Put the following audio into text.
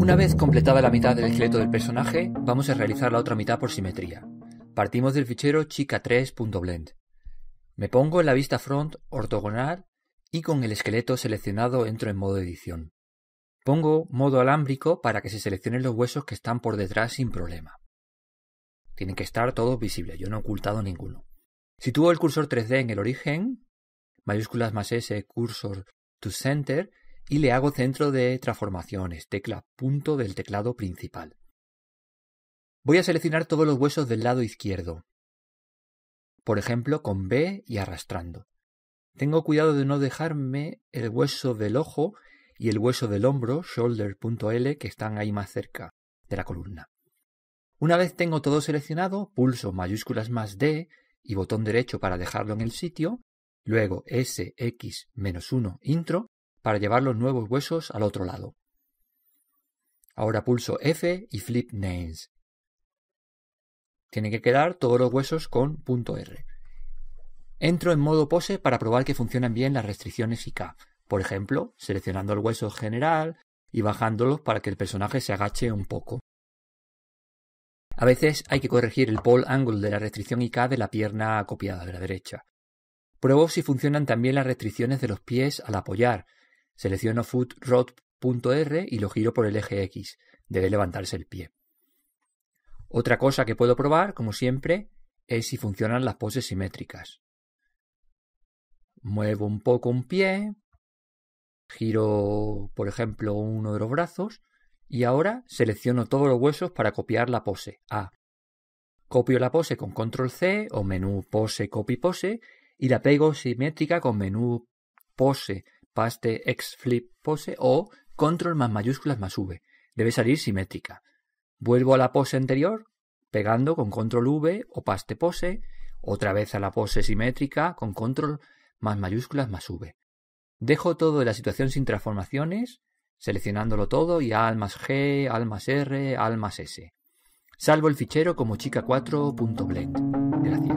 Una vez completada la mitad del esqueleto del personaje, vamos a realizar la otra mitad por simetría. Partimos del fichero chica3.blend. Me pongo en la vista front ortogonal y con el esqueleto seleccionado entro en modo edición. Pongo modo alámbrico para que se seleccionen los huesos que están por detrás sin problema. Tienen que estar todos visibles, yo no he ocultado ninguno. Sitúo el cursor 3D en el origen, mayúsculas más S, cursor to center, y le hago centro de transformaciones, tecla punto del teclado principal. Voy a seleccionar todos los huesos del lado izquierdo, por ejemplo con B y arrastrando. Tengo cuidado de no dejarme el hueso del ojo y el hueso del hombro, shoulder.l, que están ahí más cerca de la columna. Una vez tengo todo seleccionado, pulso mayúsculas más D y botón derecho para dejarlo en el sitio, luego SX-1 intro para llevar los nuevos huesos al otro lado. Ahora pulso F y flip Names. Tienen que quedar todos los huesos con punto R. Entro en modo pose para probar que funcionan bien las restricciones IK. Por ejemplo, seleccionando el hueso general y bajándolos para que el personaje se agache un poco. A veces hay que corregir el pole angle de la restricción IK de la pierna copiada de la derecha. Pruebo si funcionan también las restricciones de los pies al apoyar, Selecciono footrod.r y lo giro por el eje X. Debe levantarse el pie. Otra cosa que puedo probar, como siempre, es si funcionan las poses simétricas. Muevo un poco un pie, giro, por ejemplo, uno de los brazos y ahora selecciono todos los huesos para copiar la pose A. Copio la pose con control C o menú pose copy pose y la pego simétrica con menú pose paste ex flip pose o control más mayúsculas más v. Debe salir simétrica. Vuelvo a la pose anterior pegando con control v o paste pose, otra vez a la pose simétrica con control más mayúsculas más v. Dejo todo de la situación sin transformaciones, seleccionándolo todo y al más g, al más r, al más s. Salvo el fichero como chica4.blend